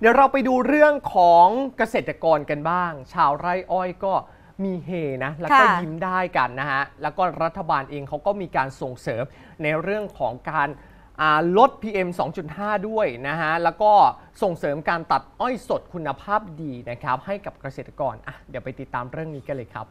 เดี๋ยวเราไปดูเรื่องของเกษตรกรกันบ้าง ชาวไร่อ้อยก็มีเฮนะแล้วก็ยิ้มได้กันนะฮะแล้วก็รัฐบาลเองเขาก็มีการส่งเสริมในเรื่องของการลด PM 2.5 ด้วยนะฮะแล้วก็ส่งเสริมการตัดอ้อยสดคุณภาพดีนะครับ ให้กับเกษตรกรเดี๋ยวไปติดตามเรื่องนี้กันเลยครับ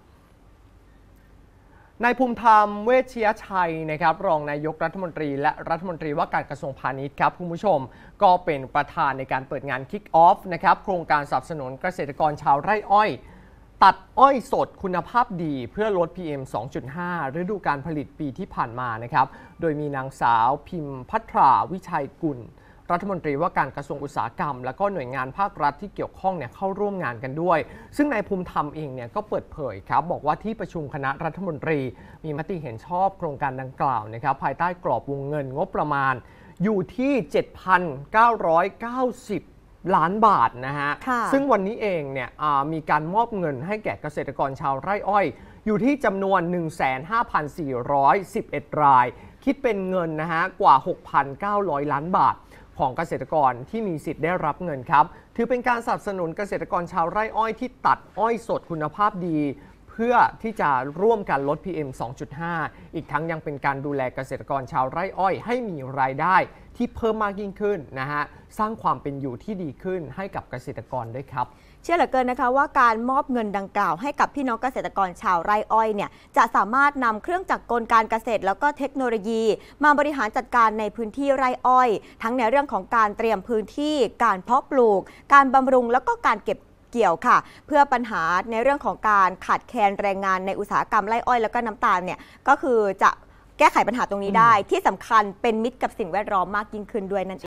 นายภูมิธรรมเวชยชัยนะครับ รองนายกรัฐมนตรีและรัฐมนตรีว่าการกระทรวงพาณิชย์ครับคุณผู้ชมก็เป็นประธานในการเปิดงานคิกออฟนะครับโครงการสนับสนุนเกษตรกรชาวไร่อ้อย ตัดอ้อยสดคุณภาพดีเพื่อลด PM 2.5ฤดูการผลิตปีที่ผ่านมานะครับโดยมีนางสาว พิมพ์พัทรา วิชัยกุลรัฐมนตรีว่าการกระทรวงอุตสาหกรรม และก็หน่วยงานภาครัฐที่เกี่ยวข้องเนี่ยเข้าร่วมงานกันด้วย ซึ่งนายภูมิธรรมเองเนี่ยก็เปิดเผยครับ บอกว่าที่ประชุมคณะรัฐมนตรีมีมติเห็นชอบโครงการดังกล่าวนะครับภายใต้กรอบวงเงินงบประมาณ อยู่ที่ 7,990 ล้านบาทนะฮะ ซึ่งวันนี้เองเนี่ยมีการมอบเงินให้แก่เกษตรกรชาวไร่อ้อยอยู่ที่จำนวน15,411ราย คิดเป็นเงินนะฮะกว่า 6,900 ล้านบาทของเกษตรกรที่มีสิทธิ์ได้รับเงินครับ ถือเป็นการสนับสนุนเกษตรกรชาวไร่อ้อยที่ตัดอ้อยสดคุณภาพดีพื่อที่จะร่วมกันลด PM 2.5 อีกทั้งยังเป็นการดูแลเกษตรกรชาวไร่อ้อย ให้มีรายได้ที่เพิ่มมากยิ่งขึ้นนะฮะ สร้างความเป็นอยู่ที่ดีขึ้นให้กับเกษตรกรด้วยครับ เชื่อเหลือเกินนะคะว่าการมอบเงินดังกล่าวให้กับพี่น้องเกษตรกรชาวไร่อ้อยเนี่ยจะสามารถนำเครื่องจักรกลการเกษตร แล้วก็เทคโนโลยี มาบริหารจัดการในพื้นที่ไร่อ้อย ทั้งในเรื่องของการเตรียมพื้นที่ การเพาะปลูก การบำรุงแล้วก็การเก็บเกี่ยวค่ะ เพื่อปัญหาในเรื่องของการขาดแคลนแรงงานในอุตสาหกรรมไร่อ้อยแล้วก็น้ำตาลเนี่ย ก็คือจะแก้ไขปัญหาตรงนี้ได้ที่สำคัญเป็นมิตรกับสิ่งแวดล้อมมากยิ่งขึ้นด้วยนั่นเอง